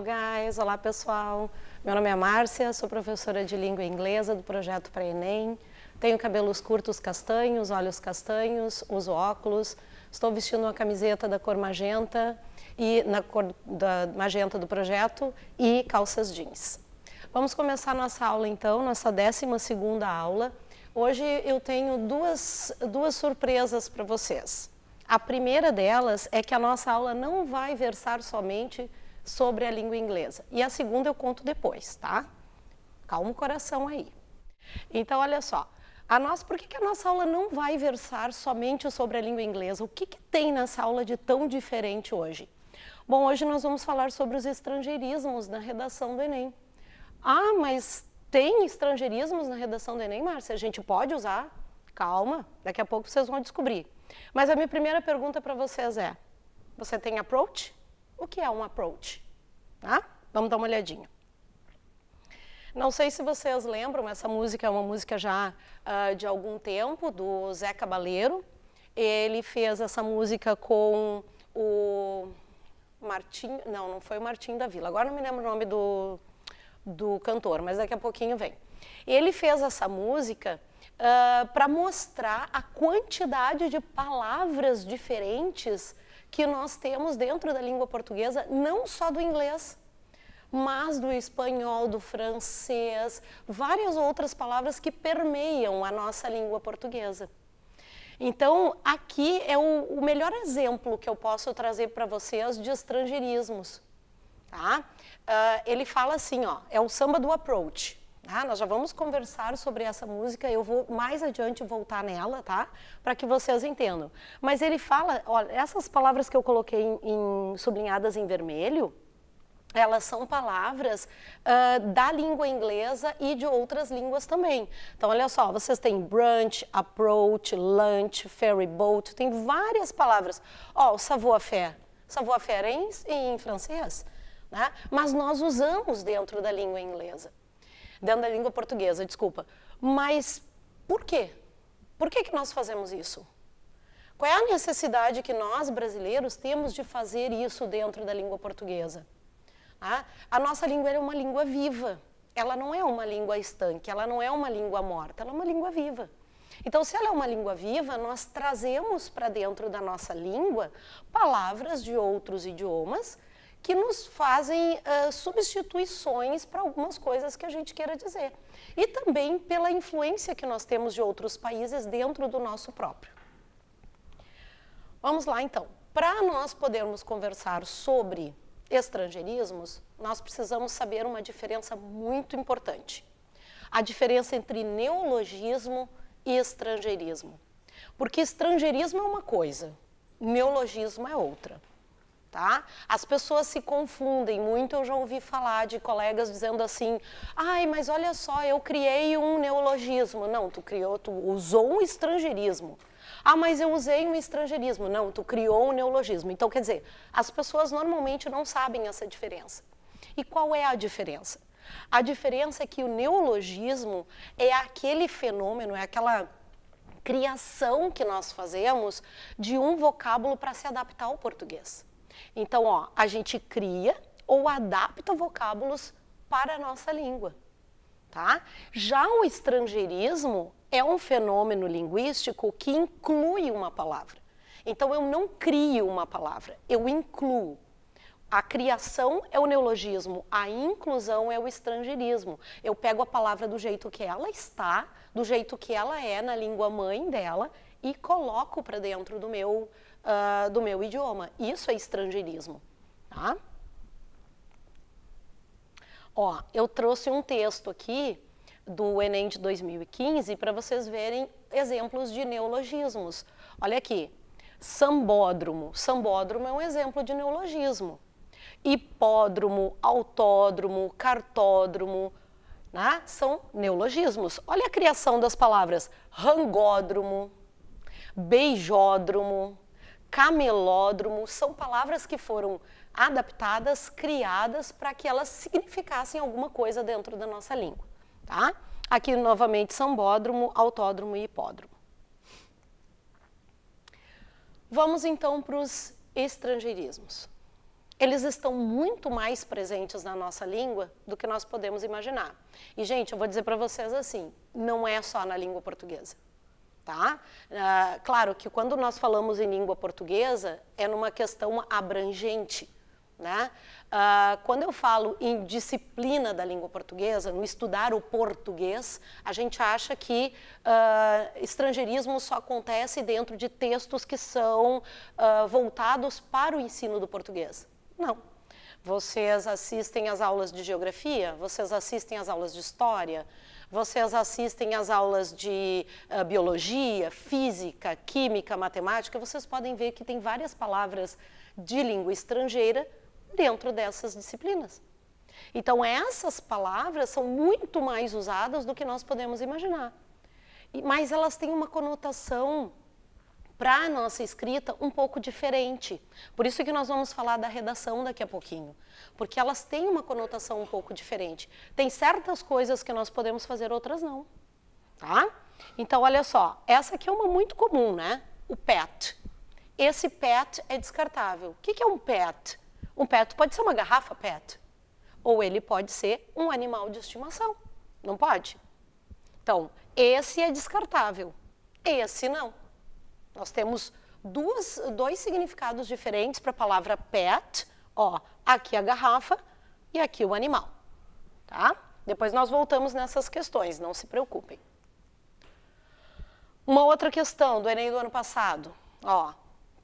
guys! Olá, pessoal! Meu nome é Márcia, sou professora de língua inglesa do projeto para Enem. Tenho cabelos curtos castanhos, olhos castanhos, uso óculos. Estou vestindo uma camiseta da cor magenta e na cor da magenta do projeto e calças jeans. Vamos começar nossa aula então, nossa 12 segunda aula. Hoje eu tenho duas, duas surpresas para vocês. A primeira delas é que a nossa aula não vai versar somente sobre a língua inglesa. E a segunda eu conto depois, tá? Calma o coração aí. Então, olha só. A nós, por que, que a nossa aula não vai versar somente sobre a língua inglesa? O que, que tem nessa aula de tão diferente hoje? Bom, hoje nós vamos falar sobre os estrangeirismos na redação do Enem. Ah, mas tem estrangeirismos na redação do Enem, Márcia? A gente pode usar? Calma, daqui a pouco vocês vão descobrir. Mas a minha primeira pergunta para vocês é: você tem approach? O que é um approach? Tá? Vamos dar uma olhadinha. Não sei se vocês lembram, essa música é uma música já uh, de algum tempo, do Zé Cabaleiro. Ele fez essa música com o Martim, não, não foi o Martim da Vila, agora não me lembro o nome do, do cantor, mas daqui a pouquinho vem. Ele fez essa música uh, ah, para mostrar a quantidade de palavras diferentes que nós temos dentro da língua portuguesa, não só do inglês, mas do espanhol, do francês, várias outras palavras que permeiam a nossa língua portuguesa. Então, aqui é o, o melhor exemplo que eu posso trazer para vocês de estrangeirismos. Tá? Uh, ele fala assim, ó, é o samba do approach. Ah, nós já vamos conversar sobre essa música, eu vou mais adiante voltar nela, tá? Para que vocês entendam. Mas ele fala, olha, essas palavras que eu coloquei em, em sublinhadas em vermelho, elas são palavras uh, da língua inglesa e de outras línguas também. Então, olha só, vocês têm brunch, approach, lunch, ferry boat, tem várias palavras. Ó, oh, savoir-faire. Savoir-faire é em, em francês, né? Mas nós usamos dentro da língua inglesa dentro da língua portuguesa, desculpa. Mas por quê? Por que, que nós fazemos isso? Qual é a necessidade que nós, brasileiros, temos de fazer isso dentro da língua portuguesa? Ah, a nossa língua é uma língua viva. Ela não é uma língua estanque, ela não é uma língua morta, ela é uma língua viva. Então, se ela é uma língua viva, nós trazemos para dentro da nossa língua palavras de outros idiomas que nos fazem uh, substituições para algumas coisas que a gente queira dizer. E também pela influência que nós temos de outros países dentro do nosso próprio. Vamos lá, então. Para nós podermos conversar sobre estrangeirismos, nós precisamos saber uma diferença muito importante. A diferença entre neologismo e estrangeirismo. Porque estrangeirismo é uma coisa, neologismo é outra tá? As pessoas se confundem muito. Eu já ouvi falar de colegas dizendo assim: "Ai, mas olha só, eu criei um neologismo". Não, tu criou, tu usou um estrangeirismo. Ah, mas eu usei um estrangeirismo. Não, tu criou um neologismo. Então, quer dizer, as pessoas normalmente não sabem essa diferença. E qual é a diferença? A diferença é que o neologismo é aquele fenômeno, é aquela criação que nós fazemos de um vocábulo para se adaptar ao português. Então, ó, a gente cria ou adapta vocábulos para a nossa língua. Tá? Já o estrangeirismo é um fenômeno linguístico que inclui uma palavra. Então, eu não crio uma palavra, eu incluo. A criação é o neologismo, a inclusão é o estrangeirismo. Eu pego a palavra do jeito que ela está, do jeito que ela é na língua mãe dela e coloco para dentro do meu uh, do meu idioma. Isso é estrangeirismo, tá? Ó, eu trouxe um texto aqui do Enem de 2015 para vocês verem exemplos de neologismos. Olha aqui, sambódromo. Sambódromo é um exemplo de neologismo. Hipódromo, autódromo, cartódromo, né? são neologismos. Olha a criação das palavras rangódromo, beijódromo, camelódromo, são palavras que foram adaptadas, criadas para que elas significassem alguma coisa dentro da nossa língua, tá? Aqui novamente sambódromo, autódromo e hipódromo. Vamos então para os estrangeirismos. Eles estão muito mais presentes na nossa língua do que nós podemos imaginar. E gente, eu vou dizer para vocês assim, não é só na língua portuguesa. Tá? Ah, claro que quando nós falamos em língua portuguesa, é numa questão abrangente. Né? Ah, quando eu falo em disciplina da língua portuguesa, no estudar o português, a gente acha que ah, estrangeirismo só acontece dentro de textos que são ah, voltados para o ensino do português. Não, vocês assistem às aulas de geografia, vocês assistem às aulas de história, vocês assistem às aulas de uh, biologia, física, química, matemática, vocês podem ver que tem várias palavras de língua estrangeira dentro dessas disciplinas. Então, essas palavras são muito mais usadas do que nós podemos imaginar. Mas elas têm uma conotação para a nossa escrita um pouco diferente. Por isso que nós vamos falar da redação daqui a pouquinho, porque elas têm uma conotação um pouco diferente. Tem certas coisas que nós podemos fazer, outras não. Tá? Então, olha só, essa aqui é uma muito comum, né? O PET. Esse PET é descartável. O que é um PET? Um PET pode ser uma garrafa PET, ou ele pode ser um animal de estimação. Não pode? Então, esse é descartável, esse não. Nós temos duas, dois significados diferentes para a palavra pet. Ó, aqui a garrafa e aqui o animal, tá? Depois nós voltamos nessas questões, não se preocupem. Uma outra questão do Enem do ano passado, ó,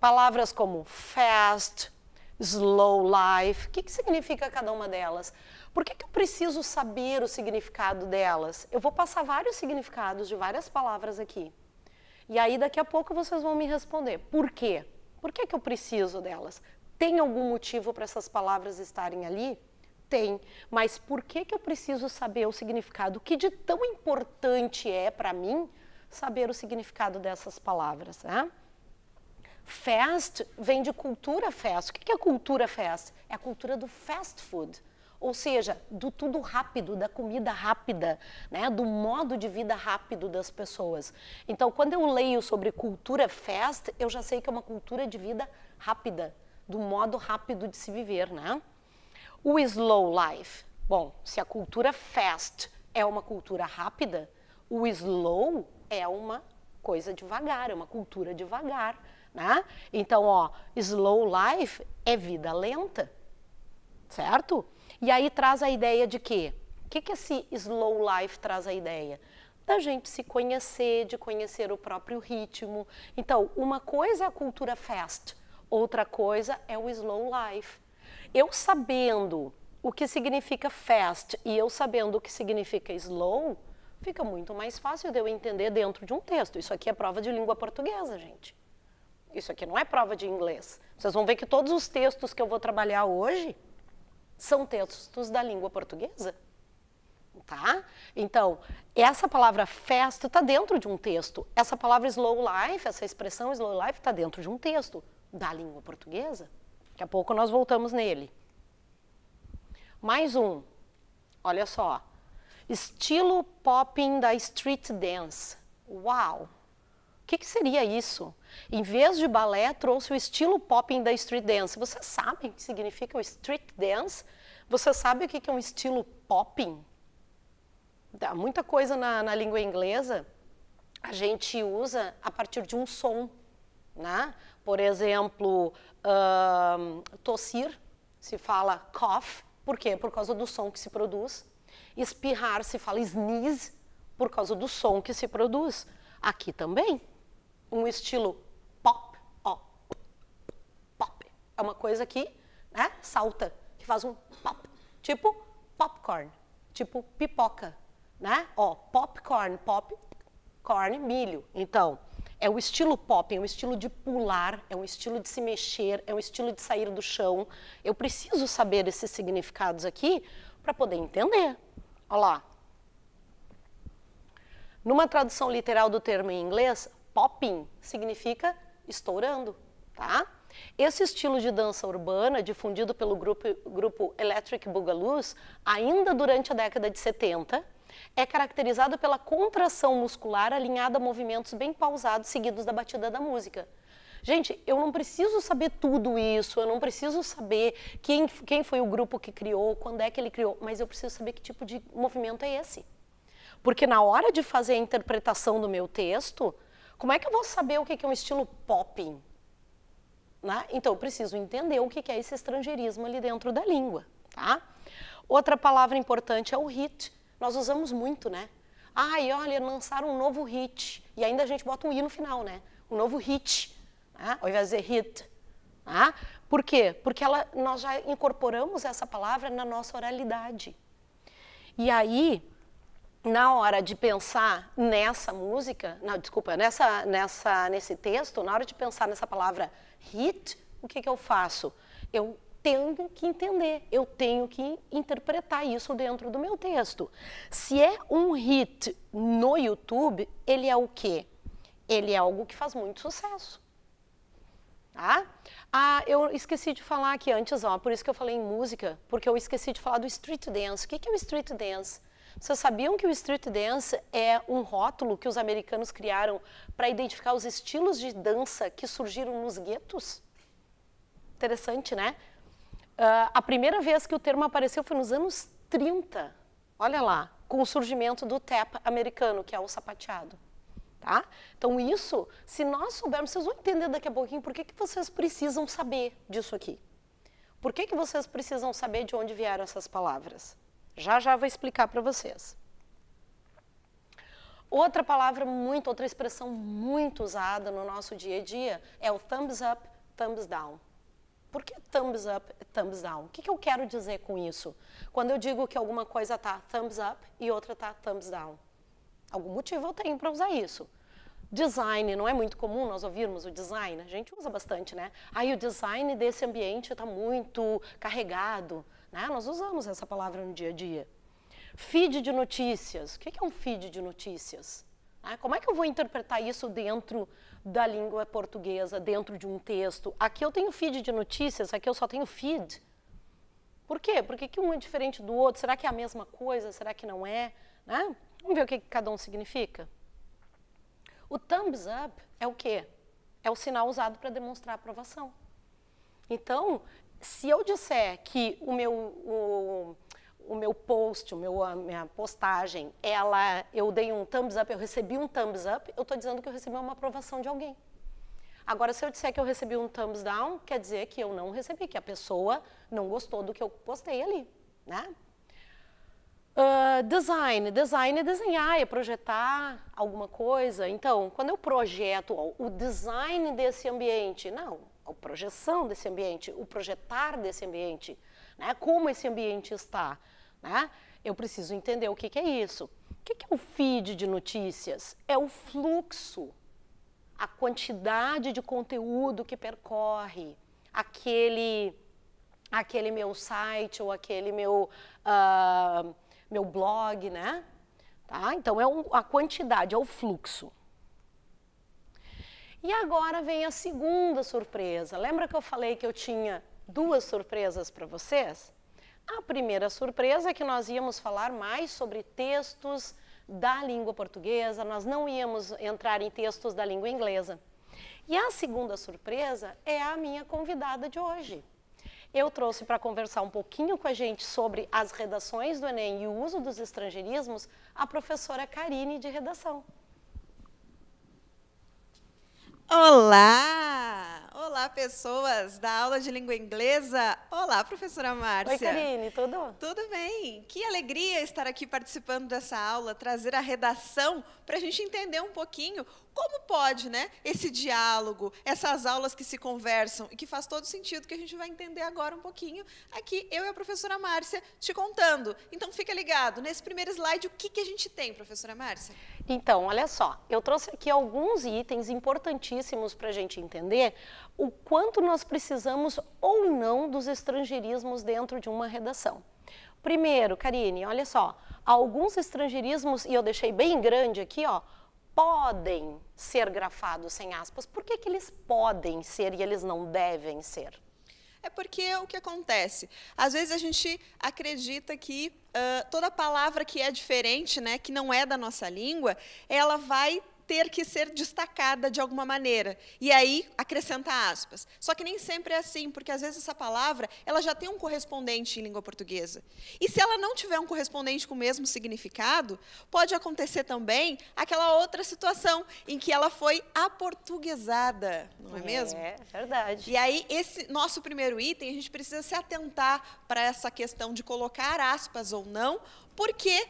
palavras como fast, slow life, o que, que significa cada uma delas? Por que, que eu preciso saber o significado delas? Eu vou passar vários significados de várias palavras aqui. E aí daqui a pouco vocês vão me responder. Por quê? Por que, que eu preciso delas? Tem algum motivo para essas palavras estarem ali? Tem. Mas por que, que eu preciso saber o significado? O que de tão importante é para mim saber o significado dessas palavras? Né? Fast vem de cultura fast. O que é cultura fast? É a cultura do fast food. Ou seja, do tudo rápido, da comida rápida, né? do modo de vida rápido das pessoas. Então, quando eu leio sobre cultura fast, eu já sei que é uma cultura de vida rápida, do modo rápido de se viver, né? O slow life. Bom, se a cultura fast é uma cultura rápida, o slow é uma coisa devagar, é uma cultura devagar, né? Então, ó, slow life é vida lenta, certo? E aí traz a ideia de quê? O que, que esse slow life traz a ideia? da gente se conhecer, de conhecer o próprio ritmo. Então, uma coisa é a cultura fast, outra coisa é o slow life. Eu sabendo o que significa fast e eu sabendo o que significa slow, fica muito mais fácil de eu entender dentro de um texto. Isso aqui é prova de língua portuguesa, gente. Isso aqui não é prova de inglês. Vocês vão ver que todos os textos que eu vou trabalhar hoje são textos da língua portuguesa. Tá? Então, essa palavra festa está dentro de um texto. Essa palavra slow life, essa expressão slow life está dentro de um texto da língua portuguesa. Daqui a pouco nós voltamos nele. Mais um. Olha só. Estilo popping da street dance. Uau! O que, que seria isso? Em vez de balé, trouxe o estilo popping da street dance. Vocês sabem o que significa o street dance? Você sabe o que é um estilo popping? Dá muita coisa na, na língua inglesa a gente usa a partir de um som, né? Por exemplo, tossir se fala cough, por quê? Por causa do som que se produz. Espirrar se fala sneeze, por causa do som que se produz. Aqui também, um estilo pop, ó, pop, é uma coisa que né, salta faz um pop, tipo popcorn, tipo pipoca, né? Ó, popcorn, pop, corn, milho. Então, é o estilo pop, é um estilo de pular, é um estilo de se mexer, é um estilo de sair do chão. Eu preciso saber esses significados aqui para poder entender. Olha lá. Numa tradução literal do termo em inglês, popping significa estourando, tá? Esse estilo de dança urbana, difundido pelo grupo, grupo Electric Boogaloos, ainda durante a década de 70, é caracterizado pela contração muscular alinhada a movimentos bem pausados seguidos da batida da música. Gente, eu não preciso saber tudo isso, eu não preciso saber quem, quem foi o grupo que criou, quando é que ele criou, mas eu preciso saber que tipo de movimento é esse. Porque na hora de fazer a interpretação do meu texto, como é que eu vou saber o que é um estilo popping? Né? Então, eu preciso entender o que é esse estrangeirismo ali dentro da língua. Tá? Outra palavra importante é o hit. Nós usamos muito, né? Ai, olha, lançaram um novo hit. E ainda a gente bota um i no final, né? Um novo hit, né? ao invés de dizer hit. Né? Por quê? Porque ela, nós já incorporamos essa palavra na nossa oralidade. E aí, na hora de pensar nessa música, não, desculpa, nessa, nessa, nesse texto, na hora de pensar nessa palavra hit, o que, que eu faço? Eu tenho que entender, eu tenho que interpretar isso dentro do meu texto. Se é um hit no YouTube, ele é o quê? Ele é algo que faz muito sucesso. Tá? Ah, eu esqueci de falar aqui antes, ó, por isso que eu falei em música, porque eu esqueci de falar do street dance. O que é o street dance? Vocês sabiam que o street dance é um rótulo que os americanos criaram para identificar os estilos de dança que surgiram nos guetos? Interessante, né? Uh, a primeira vez que o termo apareceu foi nos anos 30. Olha lá, com o surgimento do tap americano, que é o sapateado. Tá? Então, isso, se nós soubermos, vocês vão entender daqui a pouquinho por que, que vocês precisam saber disso aqui. Por que, que vocês precisam saber de onde vieram essas palavras? Já já vou explicar para vocês. Outra palavra muito, outra expressão muito usada no nosso dia a dia é o thumbs up, thumbs down. Por que thumbs up, thumbs down? O que, que eu quero dizer com isso? Quando eu digo que alguma coisa está thumbs up e outra está thumbs down. Algum motivo eu tenho para usar isso. Design, não é muito comum nós ouvirmos o design, a gente usa bastante, né? Aí o design desse ambiente está muito carregado. Né? Nós usamos essa palavra no dia a dia. Feed de notícias. O que é um feed de notícias? Ah, como é que eu vou interpretar isso dentro da língua portuguesa, dentro de um texto? Aqui eu tenho feed de notícias, aqui eu só tenho feed. Por quê? Porque que um é diferente do outro? Será que é a mesma coisa? Será que não é? Né? Vamos ver o que cada um significa. O thumbs up é o quê? É o sinal usado para demonstrar aprovação. Então, se eu disser que o meu, o, o meu post, o meu, a minha postagem, ela, eu dei um thumbs up, eu recebi um thumbs up, eu estou dizendo que eu recebi uma aprovação de alguém. Agora, se eu disser que eu recebi um thumbs down, quer dizer que eu não recebi, que a pessoa não gostou do que eu postei ali, né? Uh, design, design é desenhar, é projetar alguma coisa. Então, quando eu projeto ó, o design desse ambiente, não, a projeção desse ambiente, o projetar desse ambiente, né? como esse ambiente está. Né? Eu preciso entender o que, que é isso. O que, que é o feed de notícias? É o fluxo, a quantidade de conteúdo que percorre aquele, aquele meu site ou aquele meu, uh, meu blog, né? Tá? Então, é um, a quantidade, é o fluxo. E agora vem a segunda surpresa. Lembra que eu falei que eu tinha duas surpresas para vocês? A primeira surpresa é que nós íamos falar mais sobre textos da língua portuguesa, nós não íamos entrar em textos da língua inglesa. E a segunda surpresa é a minha convidada de hoje. Eu trouxe para conversar um pouquinho com a gente sobre as redações do Enem e o uso dos estrangeirismos a professora Karine de redação. Olá! Olá, pessoas da aula de língua inglesa. Olá, professora Márcia. Oi, Karine, tudo? Tudo bem. Que alegria estar aqui participando dessa aula, trazer a redação para a gente entender um pouquinho como pode, né, esse diálogo, essas aulas que se conversam e que faz todo sentido que a gente vai entender agora um pouquinho aqui, eu e a professora Márcia te contando. Então, fica ligado. Nesse primeiro slide, o que, que a gente tem, professora Márcia? Então, olha só, eu trouxe aqui alguns itens importantíssimos para a gente entender o quanto nós precisamos ou não dos estrangeirismos dentro de uma redação. Primeiro, Karine, olha só, alguns estrangeirismos, e eu deixei bem grande aqui, ó, podem ser grafados sem aspas. Por que, que eles podem ser e eles não devem ser? É porque é o que acontece. Às vezes a gente acredita que uh, toda palavra que é diferente, né, que não é da nossa língua, ela vai ter que ser destacada de alguma maneira. E aí acrescenta aspas. Só que nem sempre é assim, porque às vezes essa palavra ela já tem um correspondente em língua portuguesa. E se ela não tiver um correspondente com o mesmo significado, pode acontecer também aquela outra situação em que ela foi aportuguesada, não é, é mesmo? É, verdade. E aí esse nosso primeiro item, a gente precisa se atentar para essa questão de colocar aspas ou não, porque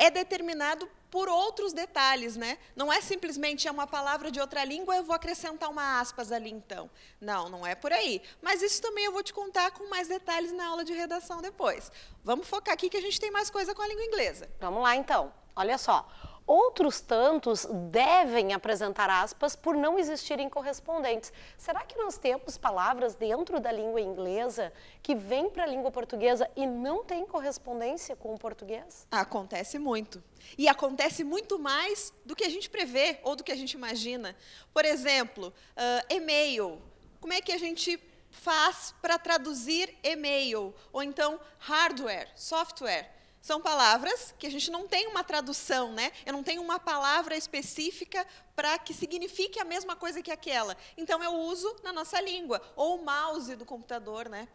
é determinado por outros detalhes, né? Não é simplesmente é uma palavra de outra língua, eu vou acrescentar uma aspas ali então. Não, não é por aí. Mas isso também eu vou te contar com mais detalhes na aula de redação depois. Vamos focar aqui que a gente tem mais coisa com a língua inglesa. Vamos lá então. Olha só outros tantos devem apresentar aspas por não existirem correspondentes. Será que nós temos palavras dentro da língua inglesa que vêm para a língua portuguesa e não têm correspondência com o português? Acontece muito. E acontece muito mais do que a gente prevê ou do que a gente imagina. Por exemplo, uh, e-mail. Como é que a gente faz para traduzir e-mail? Ou então hardware, software são palavras que a gente não tem uma tradução, né? Eu não tenho uma palavra específica para que signifique a mesma coisa que aquela. Então eu uso na nossa língua ou o mouse do computador, né?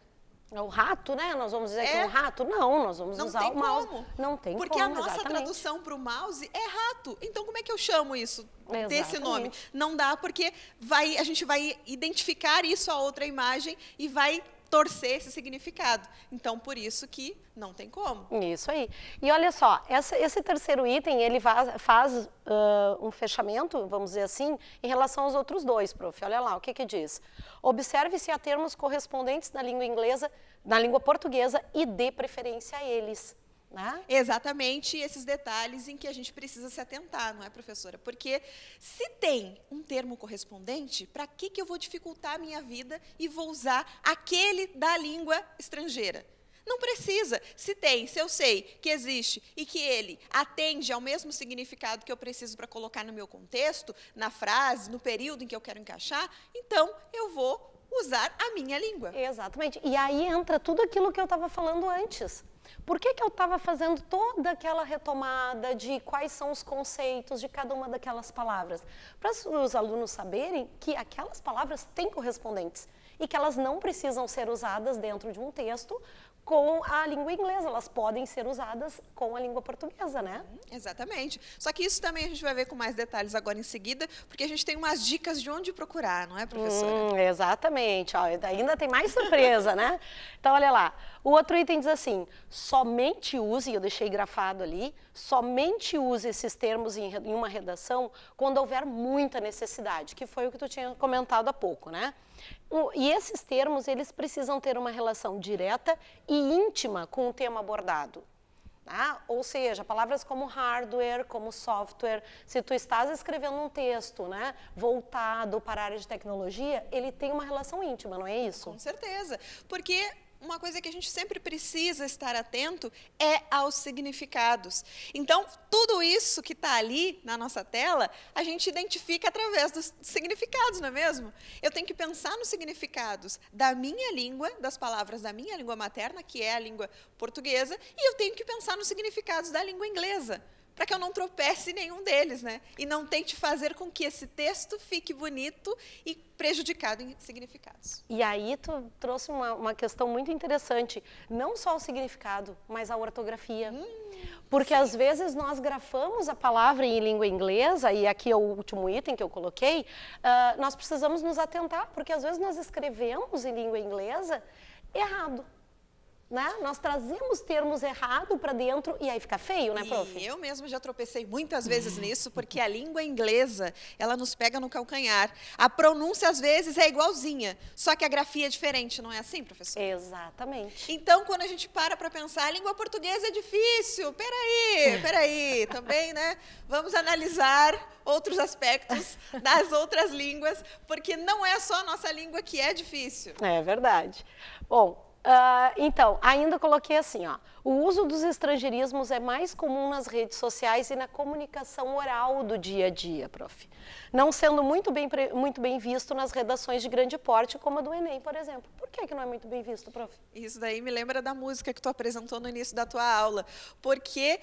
É o rato, né? Nós vamos dizer é. que é um é. rato? Não, nós vamos não usar tem o mouse. Como. Não tem Porque como. Porque a nossa exatamente. tradução para o mouse é rato. Então, como é que eu chamo isso? Exatamente. desse nome. Não dá porque vai, a gente vai identificar isso a outra imagem e vai torcer esse significado. Então, por isso que não tem como. Isso aí. E olha só, essa, esse terceiro item, ele faz, faz uh, um fechamento, vamos dizer assim, em relação aos outros dois, prof. Olha lá, o que que diz? Observe se há termos correspondentes na língua inglesa, na língua portuguesa e dê preferência a eles. Né? Exatamente esses detalhes em que a gente precisa se atentar, não é, professora? Porque se tem um termo correspondente, para que, que eu vou dificultar a minha vida e vou usar aquele da língua estrangeira? Não precisa. Se tem, se eu sei que existe e que ele atende ao mesmo significado que eu preciso para colocar no meu contexto, na frase, no período em que eu quero encaixar, então eu vou usar a minha língua. Exatamente. E aí entra tudo aquilo que eu estava falando antes. Por que, que eu estava fazendo toda aquela retomada de quais são os conceitos de cada uma daquelas palavras? Para os alunos saberem que aquelas palavras têm correspondentes e que elas não precisam ser usadas dentro de um texto com a língua inglesa, elas podem ser usadas com a língua portuguesa, né? Exatamente. Só que isso também a gente vai ver com mais detalhes agora em seguida, porque a gente tem umas dicas de onde procurar, não é, professora? Hum, exatamente. Ó, ainda tem mais surpresa, né? Então, olha lá. O outro item diz assim: somente use, eu deixei grafado ali, somente use esses termos em, em uma redação quando houver muita necessidade, que foi o que tu tinha comentado há pouco, né? E esses termos, eles precisam ter uma relação direta e íntima com o tema abordado. Tá? Ou seja, palavras como hardware, como software, se tu estás escrevendo um texto né, voltado para a área de tecnologia, ele tem uma relação íntima, não é isso? Com certeza, porque uma coisa que a gente sempre precisa estar atento é aos significados. Então, tudo isso que está ali na nossa tela, a gente identifica através dos significados, não é mesmo? Eu tenho que pensar nos significados da minha língua, das palavras da minha língua materna, que é a língua portuguesa, e eu tenho que pensar nos significados da língua inglesa para que eu não tropece nenhum deles, né? E não tente fazer com que esse texto fique bonito e prejudicado em significados. E aí tu trouxe uma, uma questão muito interessante, não só o significado, mas a ortografia. Hum, Porque sim. às vezes nós grafamos a palavra em língua inglesa, e aqui é o último item que eu coloquei, uh, nós precisamos nos atentar, porque às vezes nós escrevemos em língua inglesa errado. Né? Nós trazemos termos errado para dentro e aí fica feio, né, prof? E eu mesmo já tropecei muitas vezes nisso, porque a língua inglesa, ela nos pega no calcanhar. A pronúncia, às vezes, é igualzinha, só que a grafia é diferente, não é assim, professor? Exatamente. Então, quando a gente para para pensar, a língua portuguesa é difícil, peraí, peraí, também, né? Vamos analisar outros aspectos das outras línguas, porque não é só a nossa língua que é difícil. É verdade. Bom, ah, então, ainda coloquei assim, ó, o uso dos estrangeirismos é mais comum nas redes sociais e na comunicação oral do dia a dia, prof. Não sendo muito bem, muito bem visto nas redações de grande porte, como a do Enem, por exemplo. Por que, que não é muito bem visto, prof? Isso daí me lembra da música que tu apresentou no início da tua aula, porque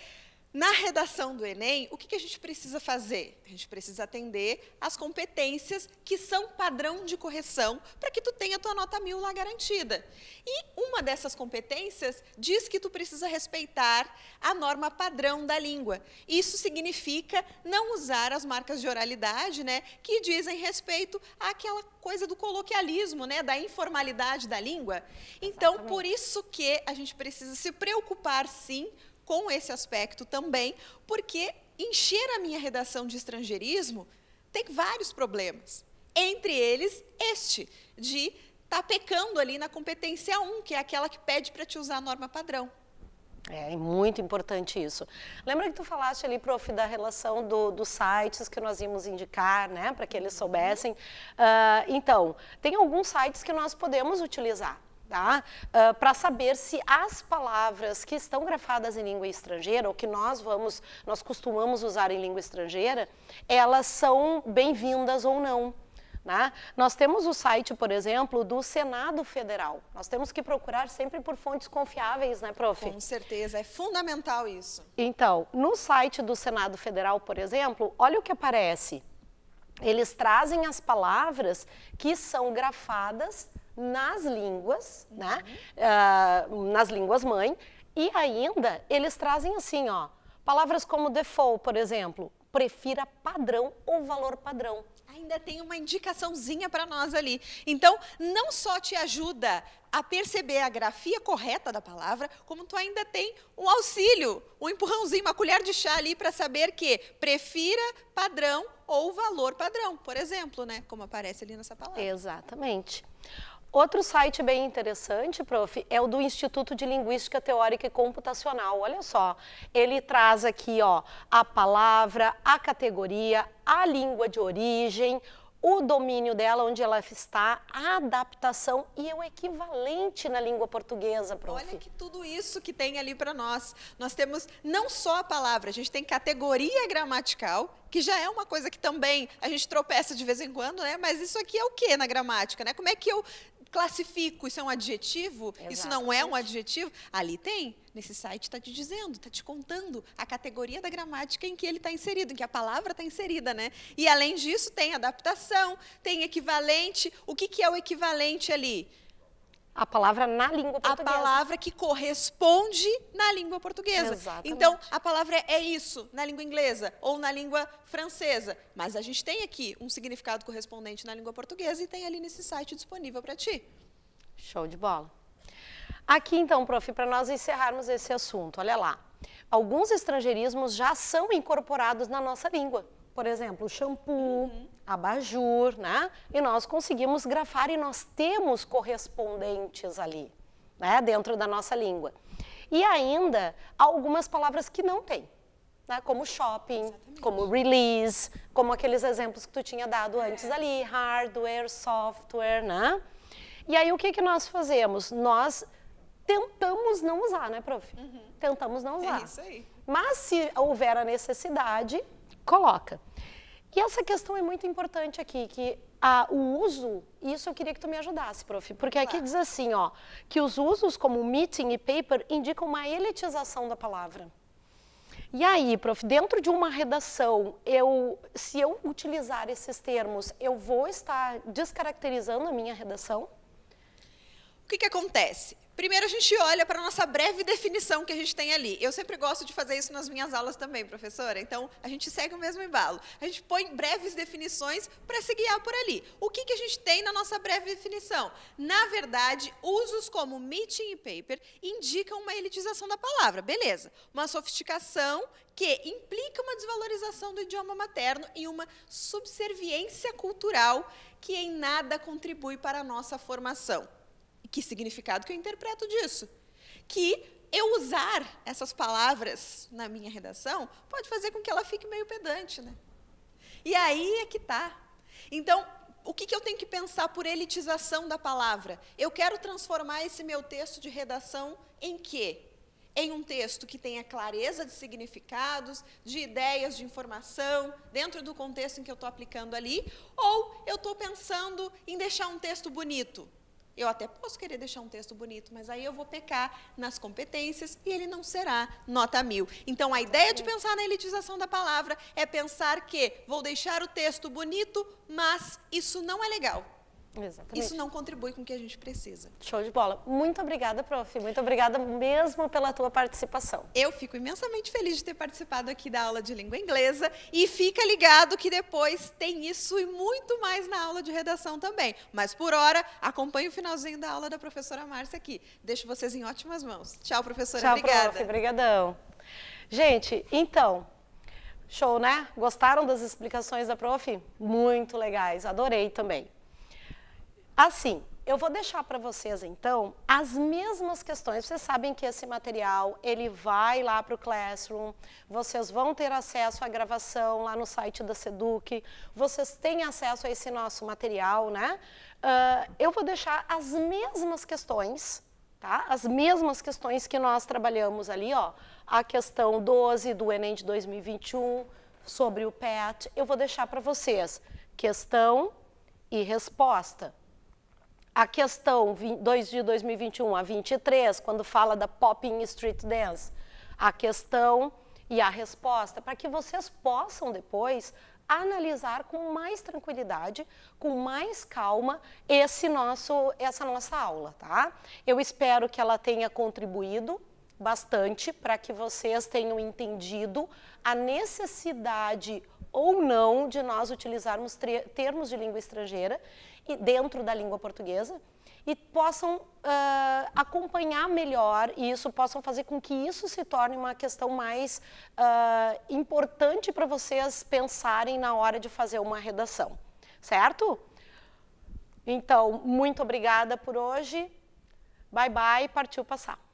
na redação do Enem, o que a gente precisa fazer? A gente precisa atender às competências que são padrão de correção para que tu tenha tua nota mil lá garantida. E uma dessas competências diz que tu precisa respeitar a norma padrão da língua. Isso significa não usar as marcas de oralidade, né, que dizem respeito àquela coisa do coloquialismo, né, da informalidade da língua. Então, por isso que a gente precisa se preocupar, sim, com esse aspecto também, porque encher a minha redação de estrangeirismo tem vários problemas. Entre eles, este, de estar tá pecando ali na competência 1, que é aquela que pede para te usar a norma padrão. É, é muito importante isso. Lembra que tu falaste ali, prof, da relação do, dos sites que nós íamos indicar, né, para que eles soubessem? Uh, então, tem alguns sites que nós podemos utilizar. Tá? Uh, ah, para saber se as palavras que estão grafadas em língua estrangeira ou que nós vamos, nós costumamos usar em língua estrangeira, elas são bem-vindas ou não. Né? Nós temos o site, por exemplo, do Senado Federal. Nós temos que procurar sempre por fontes confiáveis, né, prof? Com certeza, é fundamental isso. Então, no site do Senado Federal, por exemplo, olha o que aparece. Eles trazem as palavras que são grafadas nas línguas, uhum. né? Uh, nas línguas mãe. E ainda eles trazem assim, ó, palavras como default, por exemplo, prefira padrão ou valor padrão. Ainda tem uma indicaçãozinha para nós ali. Então, não só te ajuda a perceber a grafia correta da palavra, como tu ainda tem um auxílio, um empurrãozinho, uma colher de chá ali para saber que prefira padrão ou valor padrão, por exemplo, né? Como aparece ali nessa palavra. Exatamente. Outro site bem interessante, prof, é o do Instituto de Linguística Teórica e Computacional. Olha só, ele traz aqui ó, a palavra, a categoria, a língua de origem, o domínio dela, onde ela está, a adaptação e o equivalente na língua portuguesa, prof. Olha que tudo isso que tem ali para nós. Nós temos não só a palavra, a gente tem categoria gramatical, que já é uma coisa que também a gente tropeça de vez em quando, né? Mas isso aqui é o que na gramática, né? Como é que eu classifico, isso é um adjetivo, Exatamente. isso não é um adjetivo. Ali tem, nesse site está te dizendo, está te contando a categoria da gramática em que ele está inserido, em que a palavra está inserida, né? E além disso, tem adaptação, tem equivalente. O que, que é o equivalente ali? A palavra na língua portuguesa. A palavra que corresponde na língua portuguesa. Exatamente. Então, a palavra é isso na língua inglesa ou na língua francesa. Mas a gente tem aqui um significado correspondente na língua portuguesa e tem ali nesse site disponível para ti. Show de bola. Aqui então, prof, para nós encerrarmos esse assunto, olha lá. Alguns estrangeirismos já são incorporados na nossa língua. Por exemplo, shampoo, uhum abajur, né? E nós conseguimos grafar e nós temos correspondentes ali, né? Dentro da nossa língua. E ainda algumas palavras que não tem, né? Como shopping, Exatamente. como release, como aqueles exemplos que tu tinha dado antes ali, hardware, software, né? E aí o que que nós fazemos? Nós tentamos não usar, né, prof? Uhum. Tentamos não é usar. É isso aí. Mas se houver a necessidade, coloca. E essa questão é muito importante aqui, que a, o uso, isso eu queria que tu me ajudasse, prof, porque claro. aqui diz assim, ó, que os usos como meeting e paper indicam uma elitização da palavra. E aí, prof, dentro de uma redação, eu, se eu utilizar esses termos, eu vou estar descaracterizando a minha redação? O que, que acontece? Primeiro a gente olha para a nossa breve definição que a gente tem ali. Eu sempre gosto de fazer isso nas minhas aulas também, professora. Então, a gente segue o mesmo embalo. A gente põe breves definições para se guiar por ali. O que, que a gente tem na nossa breve definição? Na verdade, usos como meeting e paper indicam uma elitização da palavra, beleza. Uma sofisticação que implica uma desvalorização do idioma materno e uma subserviência cultural que em nada contribui para a nossa formação. Que significado que eu interpreto disso? Que eu usar essas palavras na minha redação pode fazer com que ela fique meio pedante, né? E aí é que tá. Então, o que, que eu tenho que pensar por elitização da palavra? Eu quero transformar esse meu texto de redação em quê? Em um texto que tenha clareza de significados, de ideias, de informação, dentro do contexto em que eu estou aplicando ali, ou eu estou pensando em deixar um texto bonito, eu até posso querer deixar um texto bonito, mas aí eu vou pecar nas competências e ele não será nota mil. Então, a ideia de pensar na elitização da palavra é pensar que vou deixar o texto bonito, mas isso não é legal. Exatamente. Isso não contribui com o que a gente precisa. Show de bola. Muito obrigada, prof. Muito obrigada mesmo pela tua participação. Eu fico imensamente feliz de ter participado aqui da aula de língua inglesa e fica ligado que depois tem isso e muito mais na aula de redação também. Mas por hora, acompanhe o finalzinho da aula da professora Márcia aqui. Deixo vocês em ótimas mãos. Tchau, professora. Tchau, obrigada. prof. Obrigadão. Gente, então, show, né? Gostaram das explicações da prof? Muito legais. Adorei também. Assim, eu vou deixar para vocês então as mesmas questões. Vocês sabem que esse material ele vai lá para o Classroom. Vocês vão ter acesso à gravação lá no site da Seduc. Vocês têm acesso a esse nosso material, né? Uh, eu vou deixar as mesmas questões, tá? As mesmas questões que nós trabalhamos ali, ó. A questão 12 do Enem de 2021 sobre o PET. Eu vou deixar para vocês questão e resposta a questão 2 de 2021 a 23, quando fala da Popping Street Dance, a questão e a resposta, para que vocês possam depois analisar com mais tranquilidade, com mais calma esse nosso essa nossa aula, tá? Eu espero que ela tenha contribuído bastante para que vocês tenham entendido a necessidade ou não de nós utilizarmos termos de língua estrangeira e dentro da língua portuguesa e possam uh, acompanhar melhor isso, possam fazer com que isso se torne uma questão mais uh, importante para vocês pensarem na hora de fazer uma redação, certo? Então, muito obrigada por hoje. Bye bye, partiu passar.